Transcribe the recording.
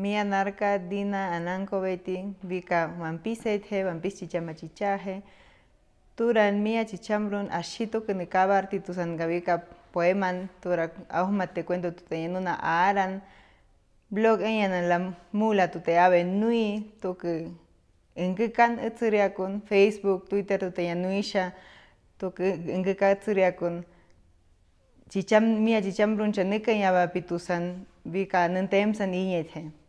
Mia narca dina ananco beti, vika mampiseithe, mampichichamachichaje, turan mia chichambrun ashito que san gavika poeman, tura ahuma te cuento tu teniendo una aran, blog en la mula tu te nui, tu que en Facebook, Twitter tu te nuisha, tu en chicham mia chichambrun chaneca y vika nantemsan